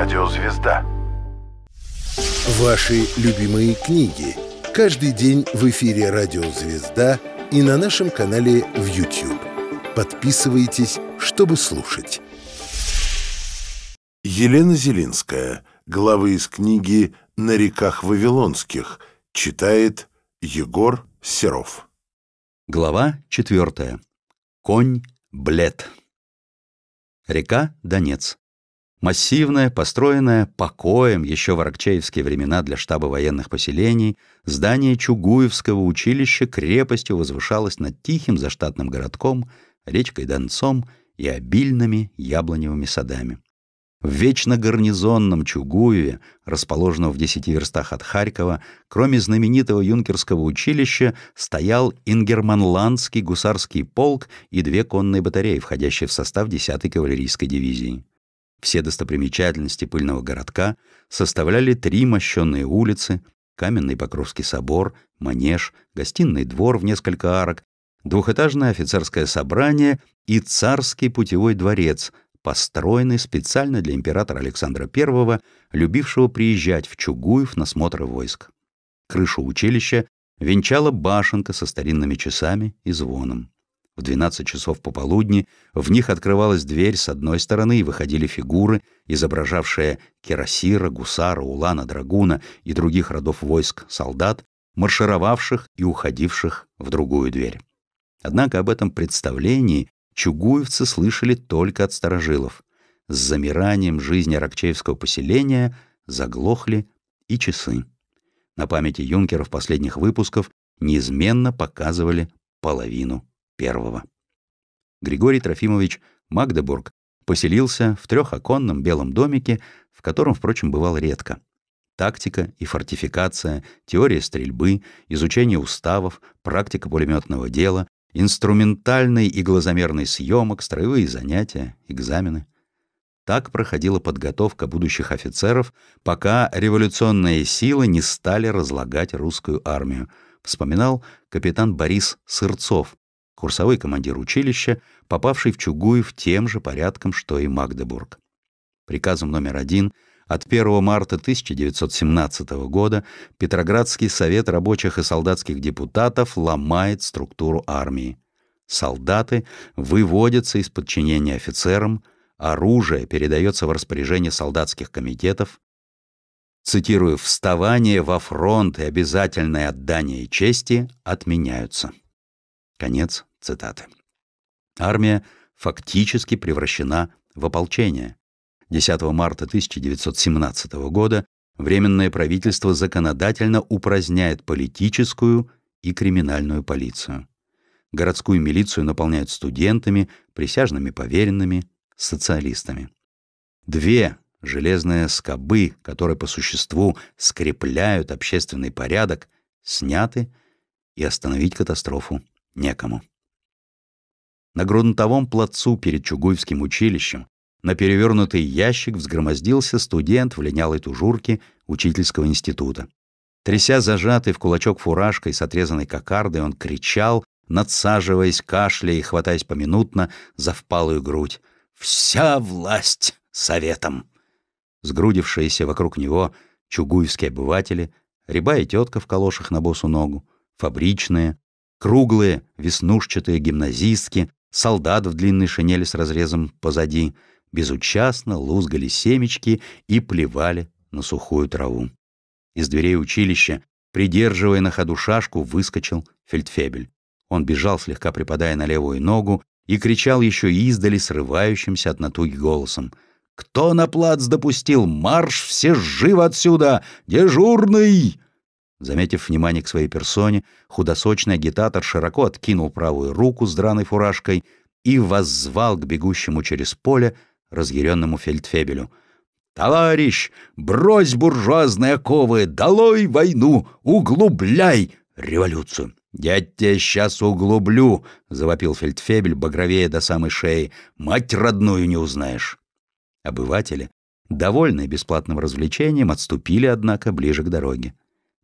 Радио Звезда. Ваши любимые книги. Каждый день в эфире Радио Звезда и на нашем канале в YouTube. Подписывайтесь, чтобы слушать. Елена Зелинская. Главы из книги «На реках Вавилонских». Читает Егор Серов. Глава четвертая. Конь Блет. Река Донец. Массивное, построенное покоем еще в аракчеевские времена для штаба военных поселений, здание Чугуевского училища крепостью возвышалось над тихим заштатным городком, речкой Донцом и обильными яблоневыми садами. В вечно гарнизонном Чугуеве, расположенном в десяти верстах от Харькова, кроме знаменитого юнкерского училища, стоял Ингерманландский гусарский полк и две конные батареи, входящие в состав 10-й кавалерийской дивизии. Все достопримечательности пыльного городка составляли три мощенные улицы, каменный Покровский собор, манеж, гостиный двор в несколько арок, двухэтажное офицерское собрание и царский путевой дворец, построенный специально для императора Александра I, любившего приезжать в Чугуев на смотры войск. Крышу училища венчала башенка со старинными часами и звоном. В 12 часов пополудни в них открывалась дверь с одной стороны и выходили фигуры, изображавшие керосира, гусара, улана, драгуна и других родов войск солдат, маршировавших и уходивших в другую дверь. Однако об этом представлении чугуевцы слышали только от старожилов. С замиранием жизни Рокчеевского поселения заглохли и часы. На памяти юнкеров последних выпусков неизменно показывали половину I. Григорий Трофимович Магдебург поселился в трехоконном белом домике, в котором, впрочем, бывал редко. Тактика и фортификация, теория стрельбы, изучение уставов, практика пулеметного дела, инструментальный и глазомерный съемок, строевые занятия, экзамены. Так проходила подготовка будущих офицеров, пока революционные силы не стали разлагать русскую армию, вспоминал капитан Борис Сырцов, курсовой командир училища, попавший в Чугуев тем же порядком, что и Магдебург. Приказом номер один от 1 марта 1917 года Петроградский совет рабочих и солдатских депутатов ломает структуру армии. Солдаты выводятся из подчинения офицерам, оружие передается в распоряжение солдатских комитетов, цитирую, «вставание во фронт и обязательное отдание чести отменяются». Конец Цитаты. Армия фактически превращена в ополчение. 10 марта 1917 года Временное правительство законодательно упраздняет политическую и криминальную полицию. Городскую милицию наполняют студентами, присяжными поверенными, социалистами. Две железные скобы, которые по существу скрепляют общественный порядок, сняты, и остановить катастрофу некому. На грунтовом плацу перед Чугуевским училищем на перевернутый ящик взгромоздился студент в линялой тужурке учительского института. Тряся зажатый в кулачок фуражкой с отрезанной кокардой, он кричал, надсаживаясь, кашляя и хватаясь поминутно за впалую грудь. «Вся власть советом!» Сгрудившиеся вокруг него чугуевские обыватели, ряба и тетка в калошах на босу ногу, фабричные, круглые, веснушчатые гимназистки, солдат в длинной шинели с разрезом позади, безучастно лузгали семечки и плевали на сухую траву. Из дверей училища, придерживая на ходу шашку, выскочил фельдфебель. Он бежал, слегка припадая на левую ногу, и кричал еще издали срывающимся от натуги голосом. «Кто на плац допустил? Марш все живо отсюда! Дежурный!» Заметив внимание к своей персоне, худосочный агитатор широко откинул правую руку с драной фуражкой и воззвал к бегущему через поле разъяренному фельдфебелю. «Товарищ, брось буржуазные оковы, долой войну, углубляй революцию!» «Я тебя сейчас углублю!» — завопил фельдфебель, багровея до самой шеи. «Мать родную не узнаешь!» Обыватели, довольные бесплатным развлечением, отступили, однако, ближе к дороге.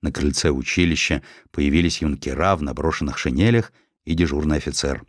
На крыльце училища появились юнкера в наброшенных шинелях и дежурный офицер.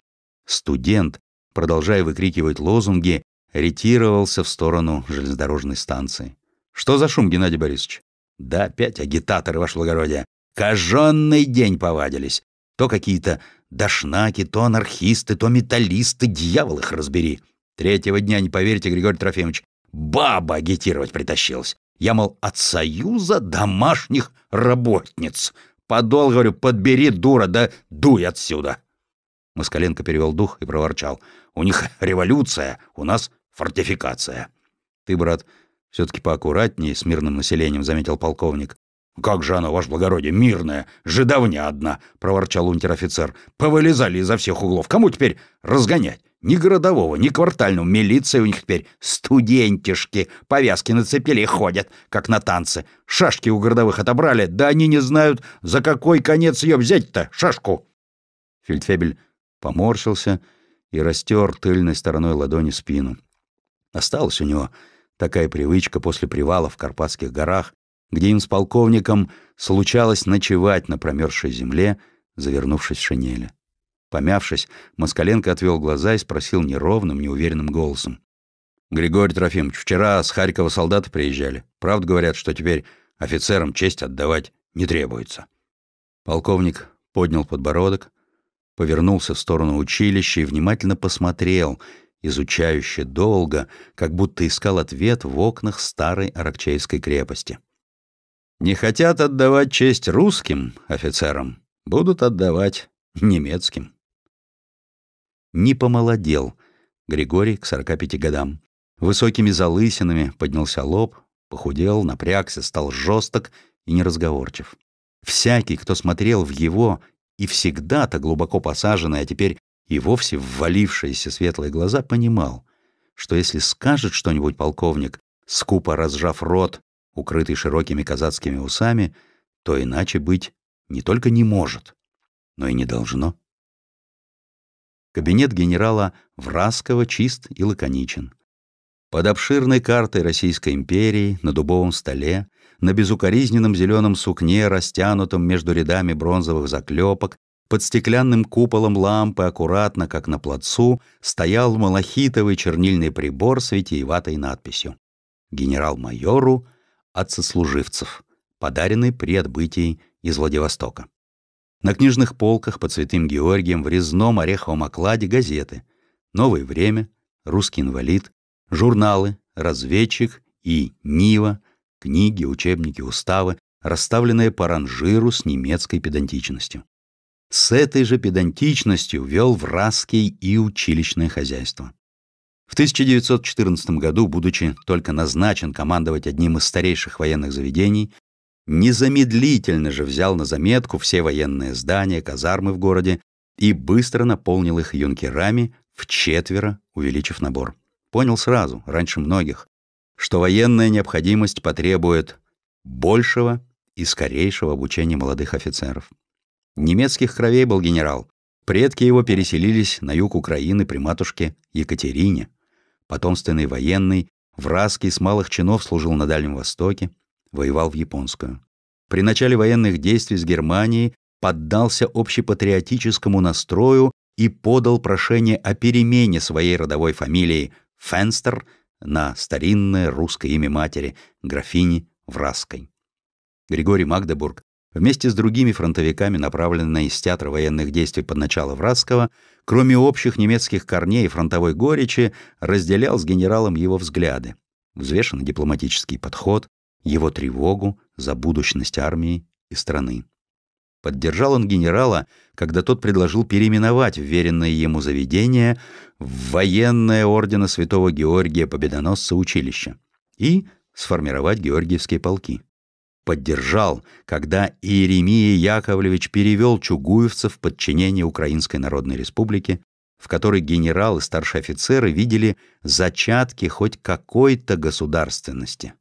Студент, продолжая выкрикивать лозунги, ретировался в сторону железнодорожной станции. «Что за шум, Геннадий Борисович?» «Да опять агитаторы, ваше благородие. Кожонный день повадились. То какие-то дошнаки, то анархисты, то металлисты, дьявол их разбери. Третьего дня, не поверите, Григорий Трофимович, баба агитировать притащилась. Я, мол, от союза домашних работниц. Подол, говорю, подбери, дура, да дуй отсюда. Москаленко перевел дух и проворчал. У них революция, у нас фортификация. Ты, брат, все-таки поаккуратнее с мирным населением, заметил полковник. «Как же оно, ваше благородие, мирное, жидовня одна!» — проворчал унтер-офицер. «Повылезали изо всех углов. Кому теперь разгонять? Ни городового, ни квартального. Милиция у них теперь студентишки. Повязки нацепили и ходят, как на танцы. Шашки у городовых отобрали. Да они не знают, за какой конец ее взять-то, шашку. Фельдфебель поморщился и растер тыльной стороной ладони спину. Осталась у него такая привычка после привала в Карпатских горах, где им с полковником случалось ночевать на промерзшей земле, завернувшись в шинели. Помявшись, Москаленко отвел глаза и спросил неровным, неуверенным голосом. «Григорий Трофимович, вчера с Харькова солдаты приезжали. Правда говорят, что теперь офицерам честь отдавать не требуется». Полковник поднял подбородок, повернулся в сторону училища и внимательно посмотрел, изучающе долго, как будто искал ответ в окнах старой Аракчейской крепости. «Не хотят отдавать честь русским офицерам, будут отдавать немецким» не помолодел. Григорий к 45 годам. Высокими залысинами поднялся лоб, похудел, напрягся, стал жесток и неразговорчив. Всякий, кто смотрел в его и всегда-то глубоко посаженные, а теперь и вовсе ввалившиеся светлые глаза, понимал, что если скажет что-нибудь полковник, скупо разжав рот, укрытый широкими казацкими усами, то иначе быть не только не может, но и не должно. Кабинет генерала Враскова чист и лаконичен. Под обширной картой Российской империи, на дубовом столе, на безукоризненном зеленом сукне, растянутом между рядами бронзовых заклепок, под стеклянным куполом лампы, аккуратно, как на плацу, стоял малахитовый чернильный прибор с витиеватой надписью «Генерал-майору от сослуживцев», подаренный при отбытии из Владивостока. На книжных полках под Святым Георгием в резном ореховом окладе газеты «Новое время», «Русский инвалид», журналы «Разведчик» и «Нива», книги, учебники, уставы, расставленные по ранжиру с немецкой педантичностью. С этой же педантичностью вел вражский и училищное хозяйство. В 1914 году, будучи только назначен командовать одним из старейших военных заведений, Незамедлительно же взял на заметку все военные здания, казармы в городе и быстро наполнил их юнкерами, в четверо, увеличив набор. Понял сразу, раньше многих, что военная необходимость потребует большего и скорейшего обучения молодых офицеров. Немецких кровей был генерал. Предки его переселились на юг Украины при матушке Екатерине. Потомственный военный, в Раске с малых чинов служил на Дальнем Востоке, воевал в японскую. При начале военных действий с Германией поддался общепатриотическому настрою и подал прошение о перемене своей родовой фамилии Фенстер на старинное русское имя матери, графини Враской. Григорий Магдебург вместе с другими фронтовиками, направленные из театра военных действий под начало Вратского, кроме общих немецких корней и фронтовой горечи, разделял с генералом его взгляды. Взвешенный дипломатический подход, его тревогу за будущность армии и страны. Поддержал он генерала, когда тот предложил переименовать вверенное ему заведение в военное ордена святого Георгия Победоносца училище и сформировать георгиевские полки. Поддержал, когда Иеремия Яковлевич перевел чугуевцев в подчинение Украинской Народной Республики, в которой генералы и старшие офицеры видели зачатки хоть какой-то государственности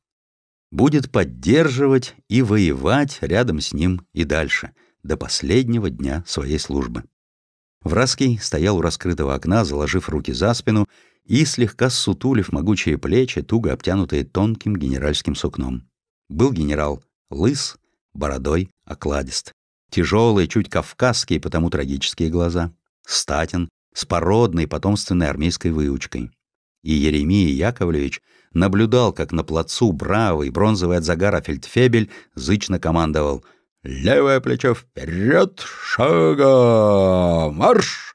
будет поддерживать и воевать рядом с ним и дальше, до последнего дня своей службы. Враский стоял у раскрытого окна, заложив руки за спину и слегка сутулив могучие плечи, туго обтянутые тонким генеральским сукном. Был генерал лыс, бородой окладист. Тяжелые, чуть кавказские, потому трагические глаза. Статин, с породной потомственной армейской выучкой и Еремия Яковлевич наблюдал, как на плацу бравый, бронзовый от загара фельдфебель зычно командовал «Левое плечо вперед! Шага! Марш!»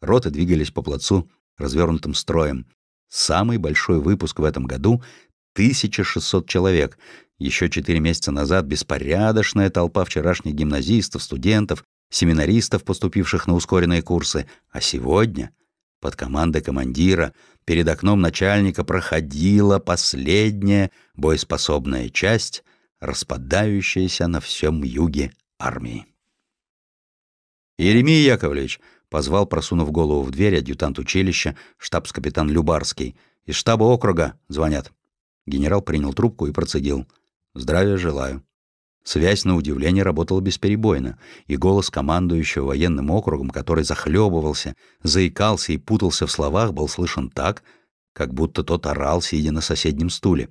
Роты двигались по плацу развернутым строем. Самый большой выпуск в этом году — 1600 человек. Еще четыре месяца назад беспорядочная толпа вчерашних гимназистов, студентов, семинаристов, поступивших на ускоренные курсы. А сегодня — под командой командира перед окном начальника проходила последняя боеспособная часть, распадающаяся на всем юге армии. Еремий Яковлевич!» — позвал, просунув голову в дверь, адъютант училища, штабс-капитан Любарский. «Из штаба округа звонят». Генерал принял трубку и процедил. «Здравия желаю». Связь, на удивление, работала бесперебойно, и голос командующего военным округом, который захлебывался, заикался и путался в словах, был слышен так, как будто тот орал, сидя на соседнем стуле.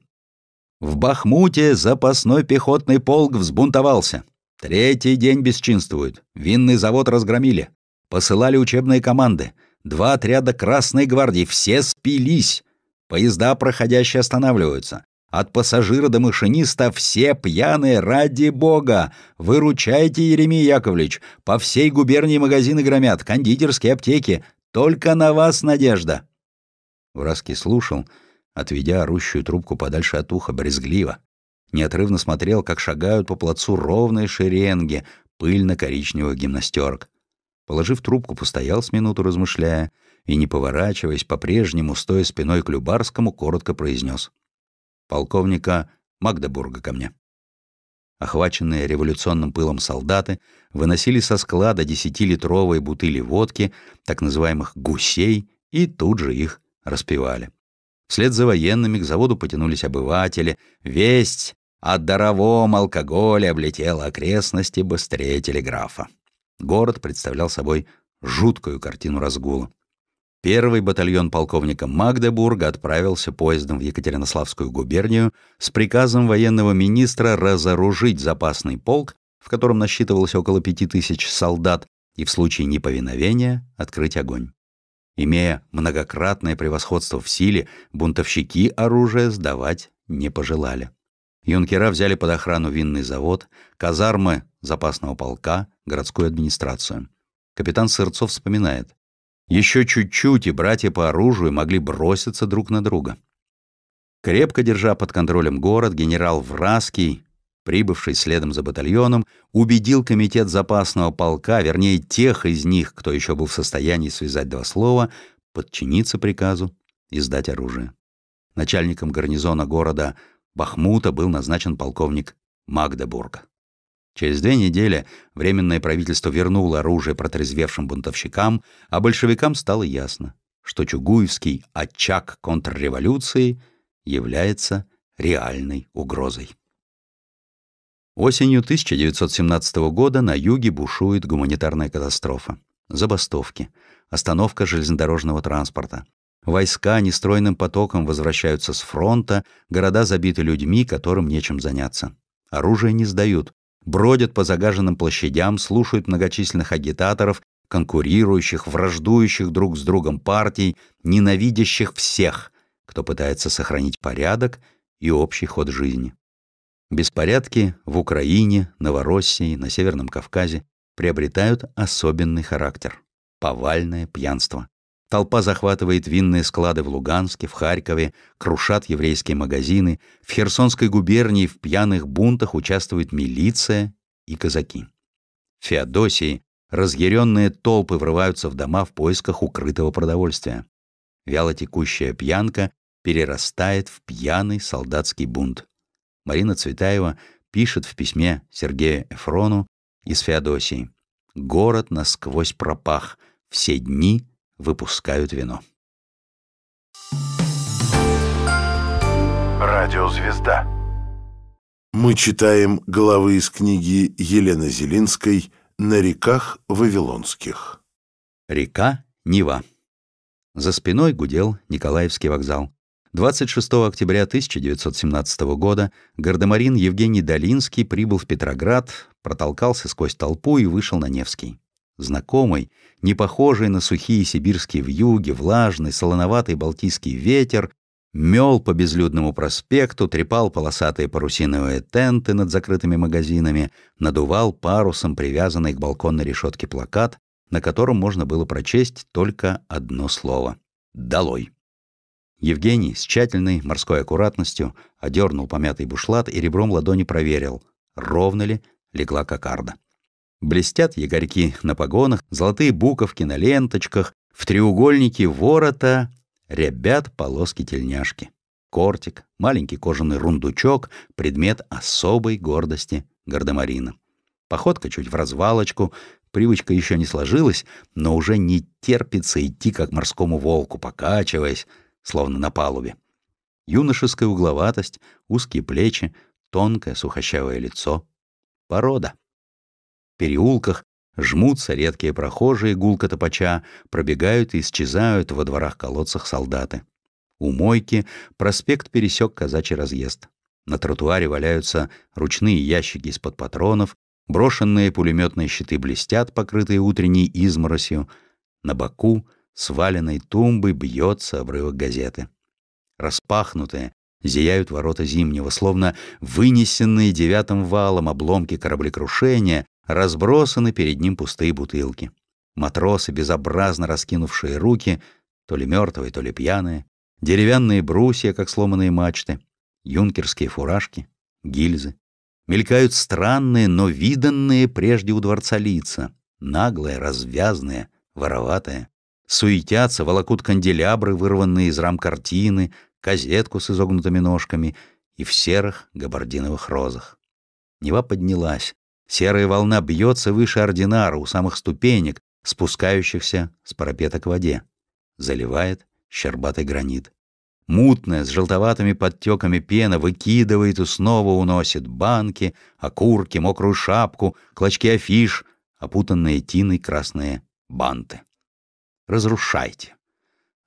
«В Бахмуте запасной пехотный полк взбунтовался. Третий день бесчинствуют. Винный завод разгромили. Посылали учебные команды. Два отряда Красной гвардии. Все спились. Поезда проходящие останавливаются. От пассажира до машиниста все пьяные, ради бога! Выручайте, Еремей Яковлевич! По всей губернии магазины громят, кондитерские аптеки. Только на вас надежда!» Враский слушал, отведя орущую трубку подальше от уха, брезгливо. Неотрывно смотрел, как шагают по плацу ровные шеренги пыльно-коричневых гимнастерок. Положив трубку, постоял с минуту, размышляя, и, не поворачиваясь, по-прежнему, стоя спиной к Любарскому, коротко произнес полковника Магдебурга ко мне. Охваченные революционным пылом солдаты выносили со склада десятилитровые бутыли водки, так называемых «гусей», и тут же их распевали. Вслед за военными к заводу потянулись обыватели. Весть о даровом алкоголе облетела окрестности быстрее телеграфа. Город представлял собой жуткую картину разгула. Первый батальон полковника Магдебурга отправился поездом в Екатеринославскую губернию с приказом военного министра разоружить запасный полк, в котором насчитывалось около пяти тысяч солдат, и в случае неповиновения открыть огонь. Имея многократное превосходство в силе, бунтовщики оружие сдавать не пожелали. Юнкера взяли под охрану винный завод, казармы запасного полка, городскую администрацию. Капитан Сырцов вспоминает. Еще чуть-чуть, и братья по оружию могли броситься друг на друга. Крепко держа под контролем город, генерал Враский, прибывший следом за батальоном, убедил комитет запасного полка, вернее, тех из них, кто еще был в состоянии связать два слова, подчиниться приказу и сдать оружие. Начальником гарнизона города Бахмута был назначен полковник Магдебурга. Через две недели Временное правительство вернуло оружие протрезвевшим бунтовщикам, а большевикам стало ясно, что Чугуевский очаг контрреволюции является реальной угрозой. Осенью 1917 года на юге бушует гуманитарная катастрофа. Забастовки, остановка железнодорожного транспорта. Войска нестройным потоком возвращаются с фронта, города забиты людьми, которым нечем заняться. Оружие не сдают, бродят по загаженным площадям, слушают многочисленных агитаторов, конкурирующих, враждующих друг с другом партий, ненавидящих всех, кто пытается сохранить порядок и общий ход жизни. Беспорядки в Украине, Новороссии, на Северном Кавказе приобретают особенный характер – повальное пьянство. Толпа захватывает винные склады в Луганске, в Харькове, крушат еврейские магазины, в Херсонской губернии в пьяных бунтах участвуют милиция и казаки. В Феодосии разъяренные толпы врываются в дома в поисках укрытого продовольствия. Вялотекущая пьянка перерастает в пьяный солдатский бунт. Марина Цветаева пишет в письме Сергею Эфрону из Феодосии. «Город насквозь пропах, все дни — выпускают вино. Радиозвезда. Мы читаем главы из книги Елены Зелинской «На реках Вавилонских». Река Нева. За спиной гудел Николаевский вокзал. 26 октября 1917 года гардемарин Евгений Долинский прибыл в Петроград, протолкался сквозь толпу и вышел на Невский знакомый, не похожий на сухие сибирские вьюги, влажный, солоноватый балтийский ветер, мел по безлюдному проспекту, трепал полосатые парусиновые тенты над закрытыми магазинами, надувал парусом привязанный к балконной решетке плакат, на котором можно было прочесть только одно слово — «Долой». Евгений с тщательной морской аккуратностью одернул помятый бушлат и ребром ладони проверил, ровно ли легла кокарда. Блестят ягорьки на погонах, золотые буковки на ленточках, в треугольнике ворота ребят полоски тельняшки. Кортик, маленький кожаный рундучок — предмет особой гордости гардемарина. Походка чуть в развалочку, привычка еще не сложилась, но уже не терпится идти, как морскому волку, покачиваясь, словно на палубе. Юношеская угловатость, узкие плечи, тонкое сухощавое лицо. Порода переулках жмутся редкие прохожие гулко топача, пробегают и исчезают во дворах-колодцах солдаты. У мойки проспект пересек казачий разъезд. На тротуаре валяются ручные ящики из-под патронов, брошенные пулеметные щиты блестят, покрытые утренней изморосью. На боку сваленной тумбы бьется обрывок газеты. Распахнутые, зияют ворота зимнего, словно вынесенные девятым валом обломки кораблекрушения, разбросаны перед ним пустые бутылки. Матросы, безобразно раскинувшие руки, то ли мертвые, то ли пьяные, деревянные брусья, как сломанные мачты, юнкерские фуражки, гильзы. Мелькают странные, но виданные прежде у дворца лица, наглые, развязные, вороватые. Суетятся, волокут канделябры, вырванные из рам картины, козетку с изогнутыми ножками и в серых габардиновых розах. Нева поднялась, Серая волна бьется выше ординара у самых ступенек, спускающихся с парапета к воде. Заливает щербатый гранит. Мутная, с желтоватыми подтеками пена выкидывает и снова уносит банки, окурки, мокрую шапку, клочки афиш, опутанные тиной красные банты. Разрушайте.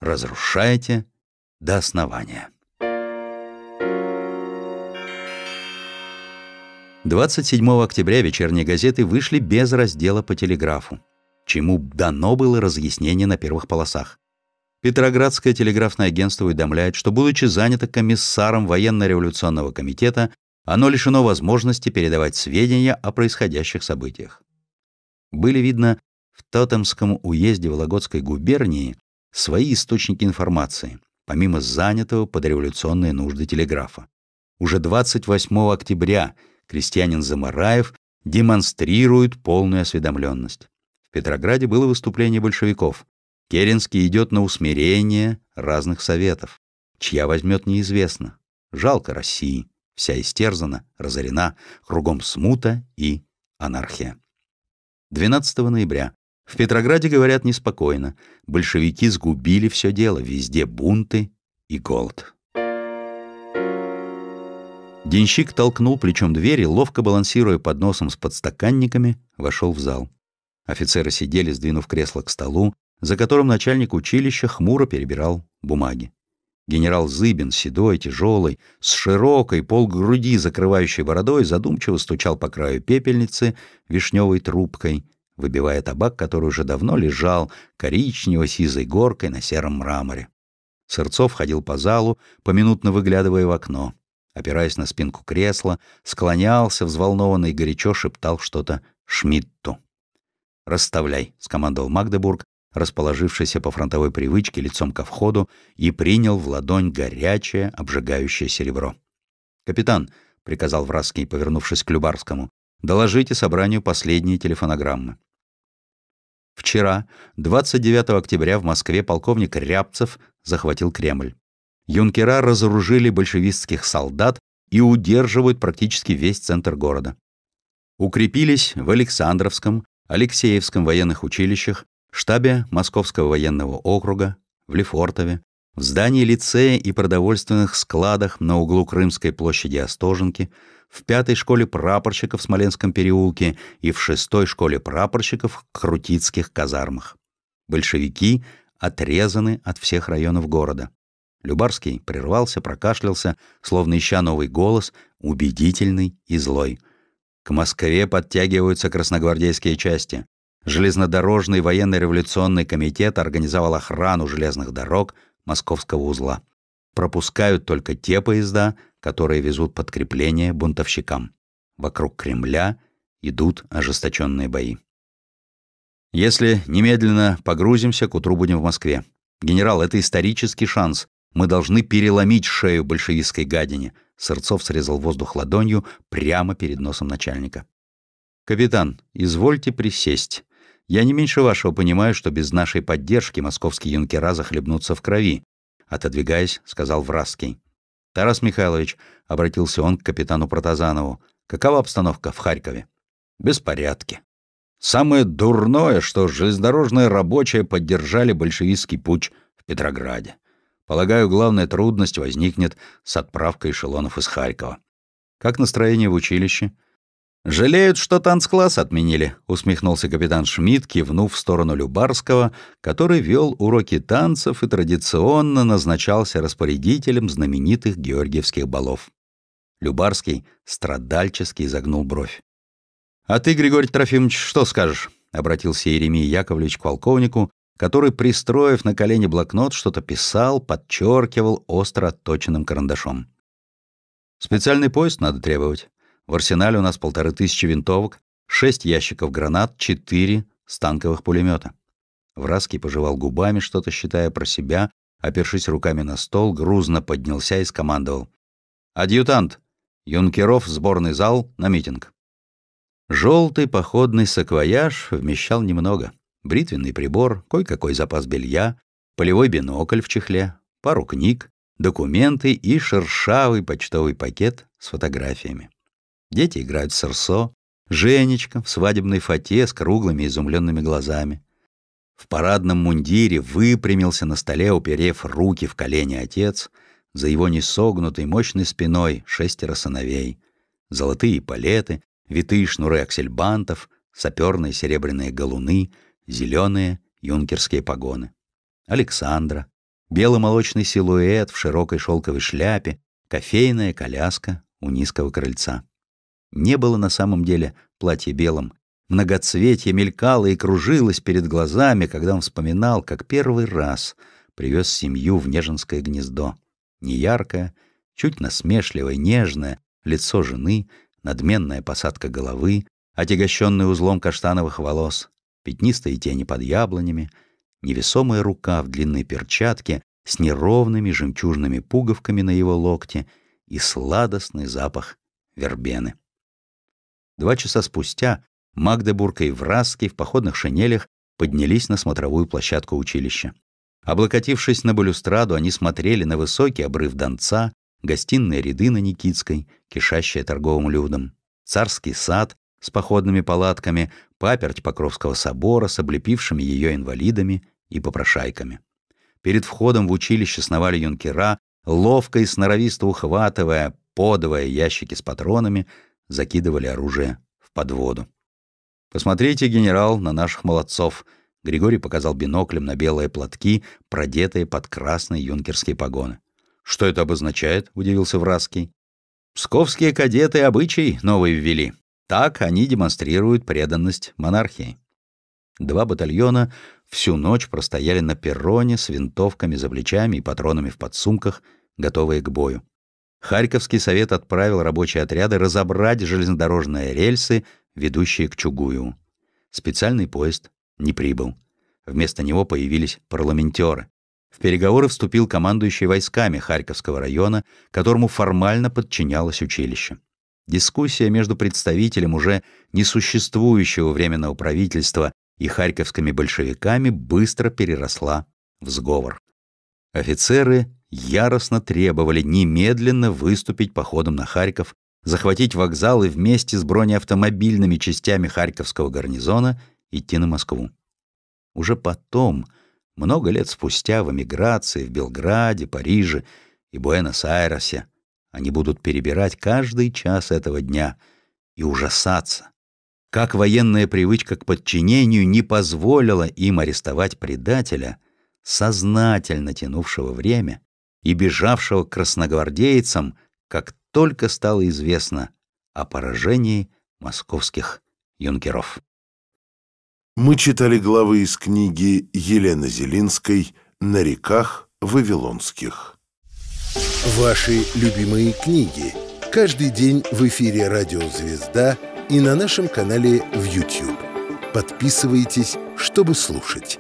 Разрушайте до основания. 27 октября вечерние газеты вышли без раздела по телеграфу, чему дано было разъяснение на первых полосах. Петроградское телеграфное агентство уведомляет, что, будучи занято комиссаром военно-революционного комитета, оно лишено возможности передавать сведения о происходящих событиях. Были видно в Тотемском уезде Вологодской губернии свои источники информации, помимо занятого под революционные нужды телеграфа. Уже 28 октября крестьянин Замараев демонстрирует полную осведомленность. В Петрограде было выступление большевиков. Керенский идет на усмирение разных советов. Чья возьмет, неизвестно. Жалко России. Вся истерзана, разорена, кругом смута и анархия. 12 ноября. В Петрограде говорят неспокойно. Большевики сгубили все дело, везде бунты и голод. Денщик толкнул плечом двери, ловко балансируя под носом с подстаканниками, вошел в зал. Офицеры сидели, сдвинув кресло к столу, за которым начальник училища хмуро перебирал бумаги. Генерал Зыбин, седой, тяжелый, с широкой полгруди закрывающей бородой, задумчиво стучал по краю пепельницы вишневой трубкой, выбивая табак, который уже давно лежал коричнево-сизой горкой на сером мраморе. Сырцов ходил по залу, поминутно выглядывая в окно опираясь на спинку кресла, склонялся, взволнованный и горячо шептал что-то Шмидту. «Расставляй», — скомандовал Магдебург, расположившийся по фронтовой привычке лицом ко входу, и принял в ладонь горячее, обжигающее серебро. «Капитан», — приказал Враский, повернувшись к Любарскому, — «доложите собранию последние телефонограммы». Вчера, 29 октября, в Москве полковник Рябцев захватил Кремль. Юнкера разоружили большевистских солдат и удерживают практически весь центр города. Укрепились в Александровском, Алексеевском военных училищах, штабе Московского военного округа, в Лефортове, в здании лицея и продовольственных складах на углу Крымской площади Остоженки, в пятой школе прапорщиков в Смоленском переулке и в шестой школе прапорщиков в Крутицких казармах. Большевики отрезаны от всех районов города. Любарский прервался, прокашлялся, словно ища новый голос, убедительный и злой. К Москве подтягиваются красногвардейские части. Железнодорожный военно-революционный комитет организовал охрану железных дорог Московского узла. Пропускают только те поезда, которые везут подкрепление бунтовщикам. Вокруг Кремля идут ожесточенные бои. Если немедленно погрузимся, к утру будем в Москве. Генерал, это исторический шанс. Мы должны переломить шею большевистской гадине. Сырцов срезал воздух ладонью прямо перед носом начальника. «Капитан, извольте присесть. Я не меньше вашего понимаю, что без нашей поддержки московские юнкера захлебнутся в крови», — отодвигаясь, сказал Враский. «Тарас Михайлович», — обратился он к капитану Протазанову, — «какова обстановка в Харькове?» «Беспорядки». «Самое дурное, что железнодорожные рабочие поддержали большевистский путь в Петрограде. Полагаю, главная трудность возникнет с отправкой эшелонов из Харькова. Как настроение в училище? «Жалеют, что танцкласс отменили», — усмехнулся капитан Шмидт, кивнув в сторону Любарского, который вел уроки танцев и традиционно назначался распорядителем знаменитых георгиевских балов. Любарский страдальчески изогнул бровь. «А ты, Григорий Трофимович, что скажешь?» — обратился Еремей Яковлевич к полковнику, который, пристроив на колени блокнот, что-то писал, подчеркивал остро отточенным карандашом. «Специальный поезд надо требовать. В арсенале у нас полторы тысячи винтовок, шесть ящиков гранат, четыре станковых пулемета. Враский пожевал губами, что-то считая про себя, опершись руками на стол, грузно поднялся и скомандовал. «Адъютант! Юнкеров сборный зал на митинг!» Желтый походный саквояж вмещал немного бритвенный прибор, кое-какой запас белья, полевой бинокль в чехле, пару книг, документы и шершавый почтовый пакет с фотографиями. Дети играют в сырсо, Женечка в свадебной фате с круглыми изумленными глазами. В парадном мундире выпрямился на столе, уперев руки в колени отец, за его несогнутой мощной спиной шестеро сыновей. Золотые палеты, витые шнуры аксельбантов, саперные серебряные галуны — зеленые юнкерские погоны. Александра, бело-молочный силуэт в широкой шелковой шляпе, кофейная коляска у низкого крыльца. Не было на самом деле платья белым. Многоцветье мелькало и кружилось перед глазами, когда он вспоминал, как первый раз привез семью в Нежинское гнездо. Неяркое, чуть насмешливое, нежное, лицо жены, надменная посадка головы, отягощенный узлом каштановых волос пятнистые тени под яблонями, невесомая рука в длинной перчатке с неровными жемчужными пуговками на его локте и сладостный запах вербены. Два часа спустя Магдебург и Враский в походных шинелях поднялись на смотровую площадку училища. Облокотившись на балюстраду, они смотрели на высокий обрыв Донца, гостиные ряды на Никитской, кишащие торговым людом, царский сад с походными палатками, паперть Покровского собора с облепившими ее инвалидами и попрошайками. Перед входом в училище сновали юнкера, ловко и сноровисто ухватывая, подавая ящики с патронами, закидывали оружие в подводу. «Посмотрите, генерал, на наших молодцов!» Григорий показал биноклем на белые платки, продетые под красные юнкерские погоны. «Что это обозначает?» — удивился Враский. «Псковские кадеты обычай новый ввели. Так они демонстрируют преданность монархии. Два батальона всю ночь простояли на перроне с винтовками за плечами и патронами в подсумках, готовые к бою. Харьковский совет отправил рабочие отряды разобрать железнодорожные рельсы, ведущие к Чугую. Специальный поезд не прибыл. Вместо него появились парламентеры. В переговоры вступил командующий войсками Харьковского района, которому формально подчинялось училище. Дискуссия между представителем уже несуществующего Временного правительства и харьковскими большевиками быстро переросла в сговор. Офицеры яростно требовали немедленно выступить походом на Харьков, захватить вокзал и вместе с бронеавтомобильными частями харьковского гарнизона идти на Москву. Уже потом, много лет спустя, в эмиграции в Белграде, Париже и Буэнос-Айресе – они будут перебирать каждый час этого дня и ужасаться. Как военная привычка к подчинению не позволила им арестовать предателя, сознательно тянувшего время и бежавшего к красногвардейцам, как только стало известно о поражении московских юнкеров. Мы читали главы из книги Елены Зелинской «На реках Вавилонских». Ваши любимые книги. Каждый день в эфире «Радио Звезда» и на нашем канале в YouTube. Подписывайтесь, чтобы слушать.